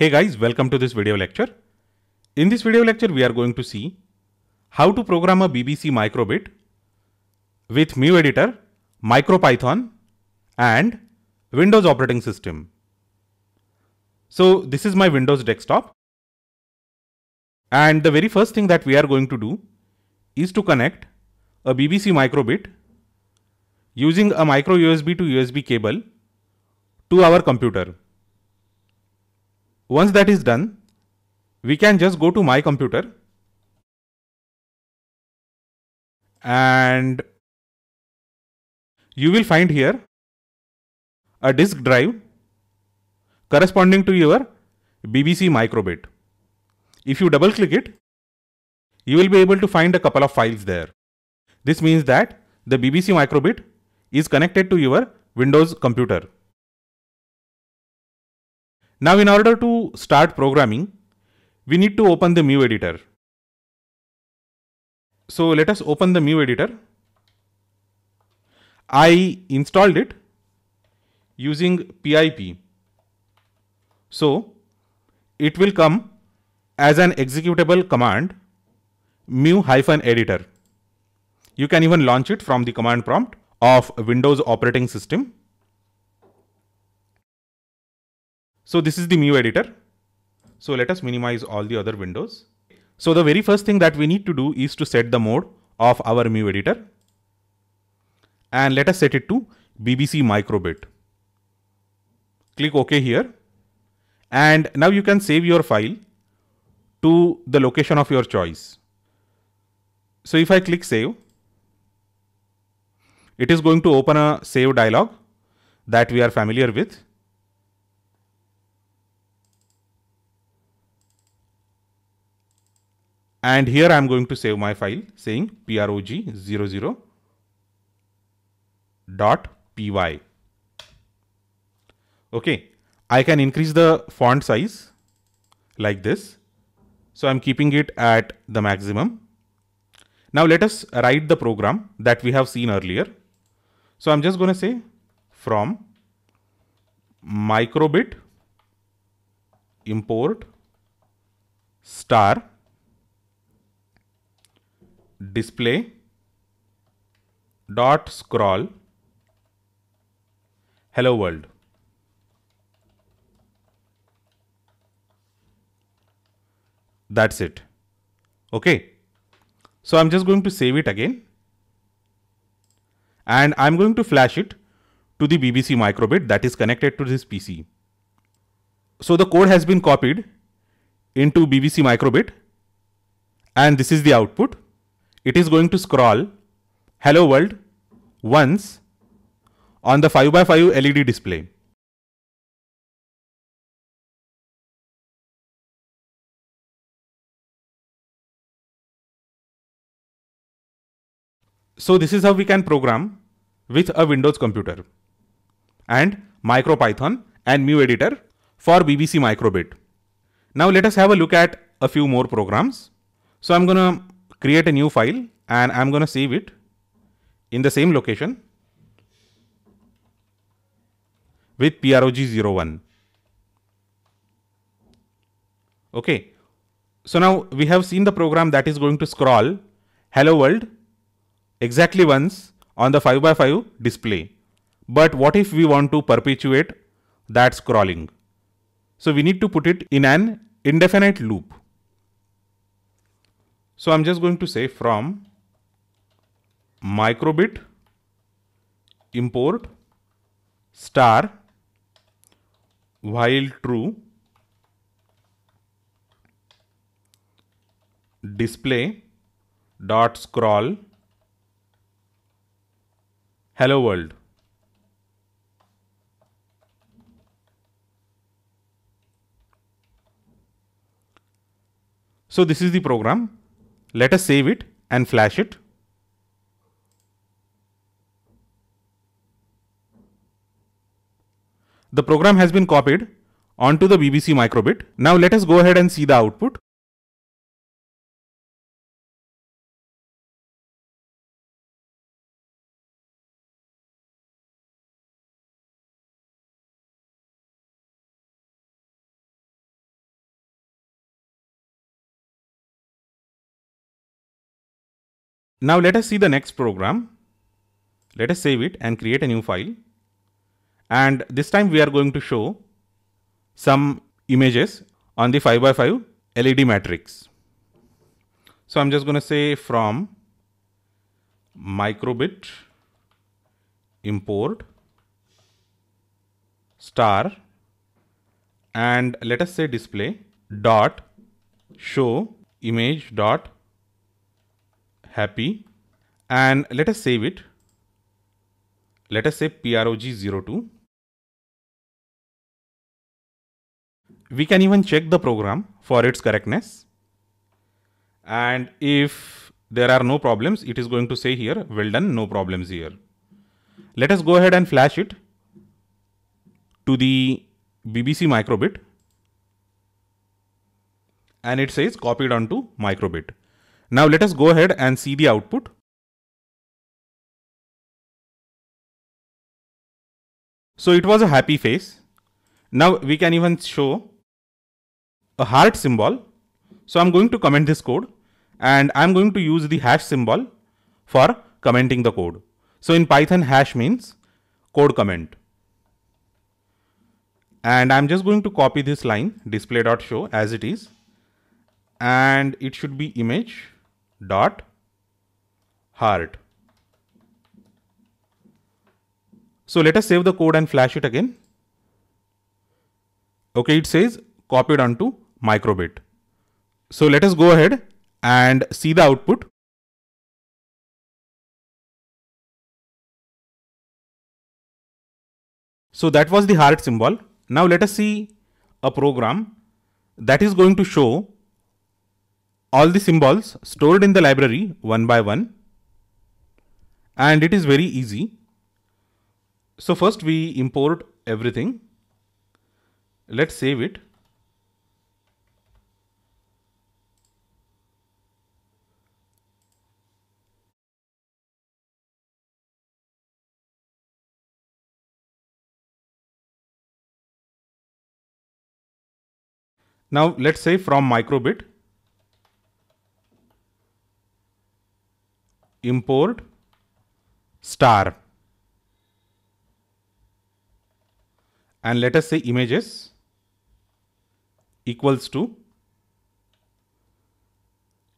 Hey guys, welcome to this video lecture. In this video lecture, we are going to see how to program a BBC microbit with MU editor, MicroPython and Windows operating system. So this is my Windows desktop. And the very first thing that we are going to do is to connect a BBC microbit using a micro USB to USB cable to our computer. Once that is done, we can just go to my computer and you will find here a disk drive corresponding to your BBC microbit. If you double click it, you will be able to find a couple of files there. This means that the BBC microbit is connected to your Windows computer. Now in order to start programming, we need to open the Mu editor. So let us open the Mu editor. I installed it using PIP. So it will come as an executable command mu hyphen editor. You can even launch it from the command prompt of Windows operating system. So this is the Mu editor. So let us minimize all the other windows. So the very first thing that we need to do is to set the mode of our Mu editor. And let us set it to BBC microbit. Click OK here. And now you can save your file to the location of your choice. So if I click save, it is going to open a save dialog that we are familiar with. And here I'm going to save my file saying prog00 dot py. Okay, I can increase the font size like this. So I'm keeping it at the maximum. Now let us write the program that we have seen earlier. So I'm just going to say from microbit import star display dot scroll hello world. That's it. Okay. So I'm just going to save it again. And I'm going to flash it to the BBC microbit that is connected to this PC. So the code has been copied into BBC microbit and this is the output it is going to scroll hello world once on the 5x5 LED display. So this is how we can program with a Windows computer and MicroPython and Mu Editor for BBC Microbit. Now let us have a look at a few more programs. So I'm going to create a new file and I'm going to save it in the same location with PROG01. Okay. So now we have seen the program that is going to scroll hello world exactly once on the 5x5 display. But what if we want to perpetuate that scrolling? So we need to put it in an indefinite loop. So I'm just going to say from microbit import star while true display dot scroll hello world so this is the program let us save it and flash it. The program has been copied onto the BBC microbit. Now let us go ahead and see the output. Now let us see the next program. Let us save it and create a new file. And this time we are going to show some images on the 5x5 LED matrix. So I'm just going to say from microbit import star and let us say display dot show image dot happy and let us save it. Let us say PROG02. We can even check the program for its correctness. And if there are no problems, it is going to say here, well done, no problems here. Let us go ahead and flash it to the BBC microbit and it says copied onto microbit. Now let us go ahead and see the output. So it was a happy face. Now we can even show a heart symbol. So I'm going to comment this code and I'm going to use the hash symbol for commenting the code. So in Python hash means code comment. And I'm just going to copy this line display.show as it is. And it should be image dot heart. So let us save the code and flash it again. Okay, it says copied onto microbit. So let us go ahead and see the output. So that was the heart symbol. Now let us see a program that is going to show all the symbols stored in the library one by one. And it is very easy. So first we import everything. Let's save it. Now let's say from microbit import star and let us say images equals to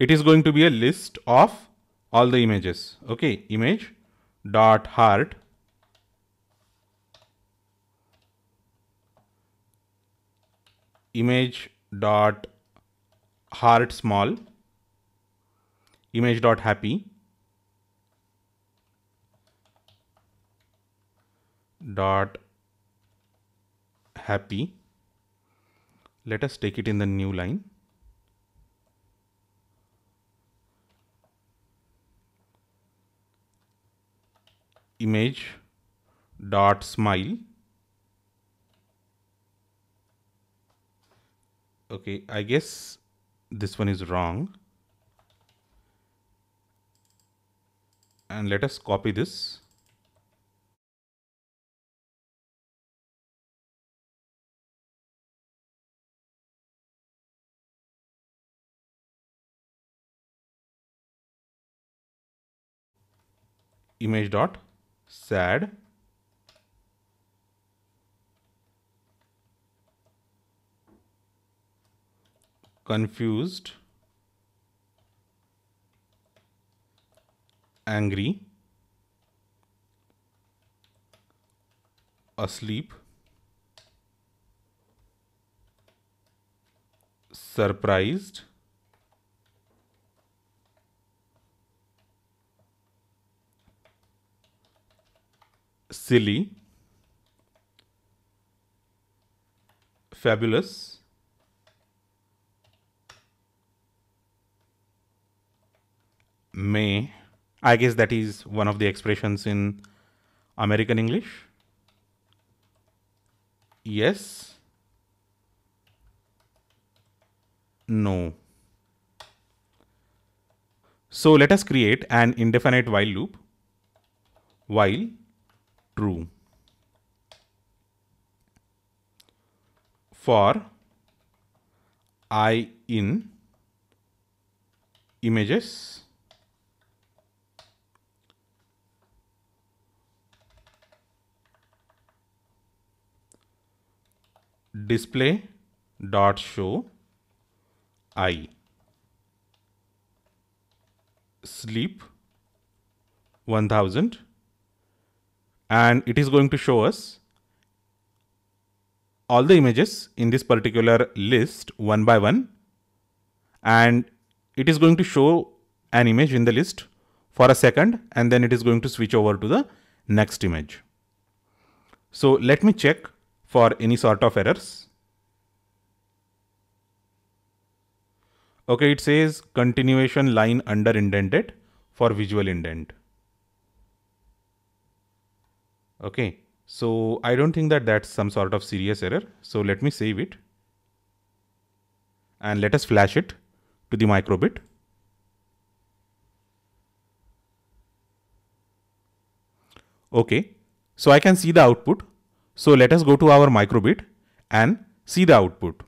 it is going to be a list of all the images okay image dot heart image dot heart small image dot happy dot happy. Let us take it in the new line. image dot smile okay I guess this one is wrong and let us copy this image dot sad confused angry asleep surprised silly, fabulous, may. I guess that is one of the expressions in American English. Yes. No. So let us create an indefinite while loop while true for i in images display dot show i sleep 1000 and it is going to show us all the images in this particular list one by one and it is going to show an image in the list for a second and then it is going to switch over to the next image. So let me check for any sort of errors. Okay, it says continuation line under indented for visual indent. Okay, so I don't think that that's some sort of serious error. So let me save it and let us flash it to the microbit. Okay, so I can see the output. So let us go to our microbit and see the output.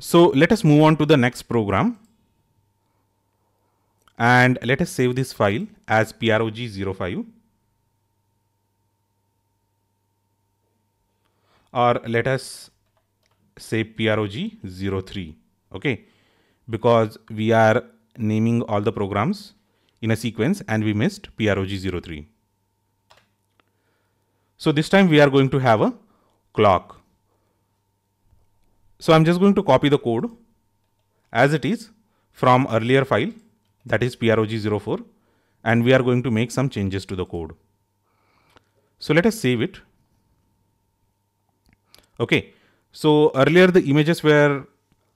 So let us move on to the next program and let us save this file as prog05 or let us say prog03 okay because we are naming all the programs in a sequence and we missed prog03 so this time we are going to have a clock so I'm just going to copy the code as it is from earlier file that is PROG04 and we are going to make some changes to the code. So let us save it. Okay. So earlier the images were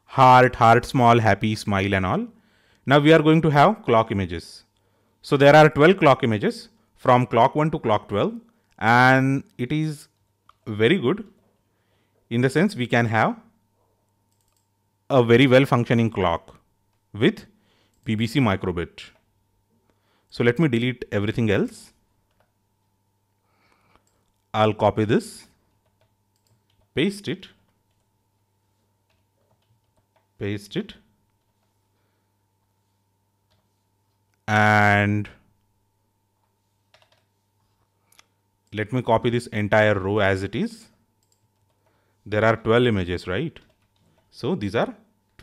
heart, heart small, happy, smile and all. Now we are going to have clock images. So there are 12 clock images from clock 1 to clock 12 and it is very good in the sense we can have a very well functioning clock with PBC microbit. So let me delete everything else. I'll copy this, paste it, paste it, and let me copy this entire row as it is. There are 12 images, right? So these are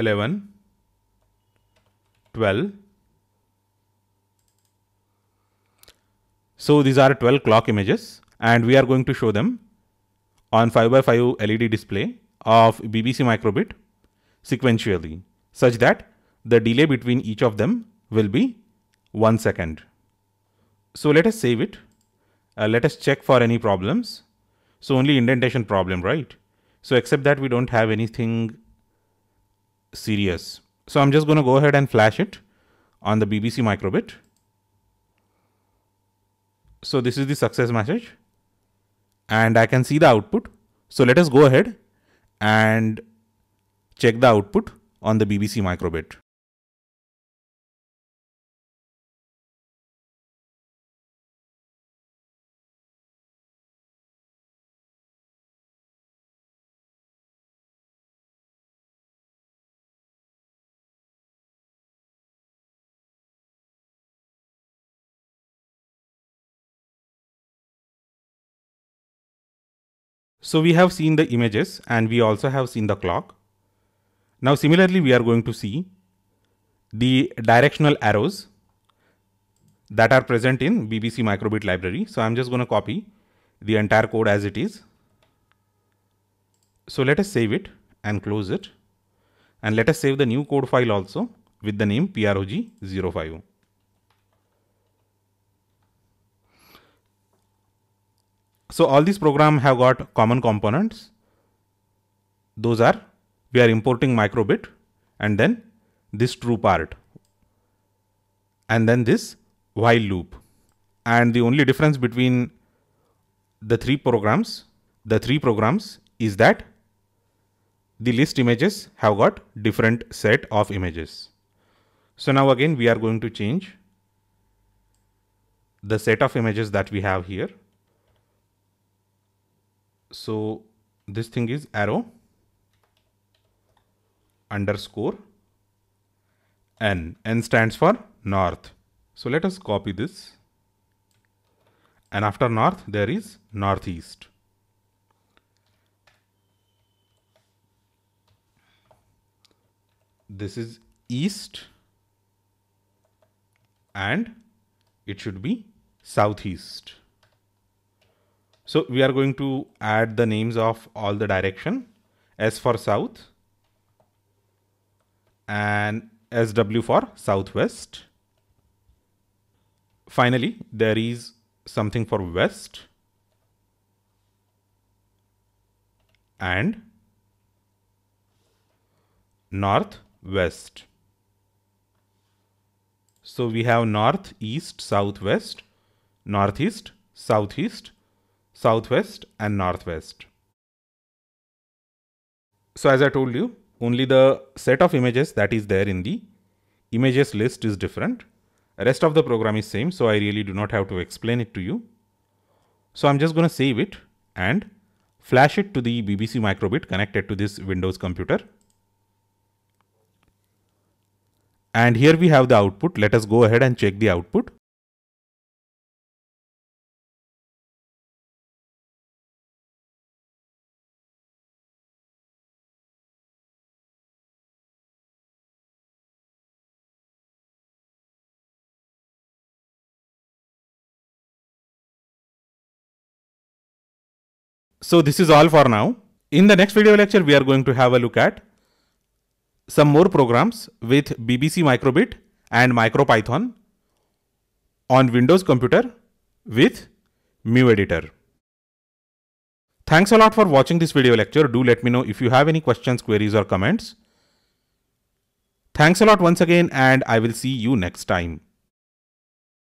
11 12 so these are 12 clock images and we are going to show them on 5 by 5 LED display of BBC microbit sequentially such that the delay between each of them will be 1 second. So let us save it. Uh, let us check for any problems. So only indentation problem, right? So except that we don't have anything serious. So I'm just going to go ahead and flash it on the BBC microbit. So this is the success message and I can see the output. So let us go ahead and check the output on the BBC microbit. So we have seen the images and we also have seen the clock. Now similarly, we are going to see the directional arrows that are present in BBC microbit library. So I'm just going to copy the entire code as it is. So let us save it and close it. And let us save the new code file also with the name PROG050. So all these program have got common components. Those are we are importing microbit and then this true part and then this while loop. And the only difference between the three programs, the three programs is that the list images have got different set of images. So now again, we are going to change the set of images that we have here. So this thing is arrow underscore n. n stands for north. So let us copy this. And after north, there is northeast. This is east and it should be southeast. So we are going to add the names of all the direction S for south and SW for southwest. Finally, there is something for west and northwest. So we have north, east, southwest, northeast, southeast, southwest and northwest. So as I told you, only the set of images that is there in the images list is different. Rest of the program is same, so I really do not have to explain it to you. So I'm just going to save it and flash it to the BBC microbit connected to this Windows computer. And here we have the output. Let us go ahead and check the output. So this is all for now. In the next video lecture, we are going to have a look at some more programs with BBC Microbit and MicroPython on Windows computer with editor. Thanks a lot for watching this video lecture. Do let me know if you have any questions, queries or comments. Thanks a lot once again and I will see you next time.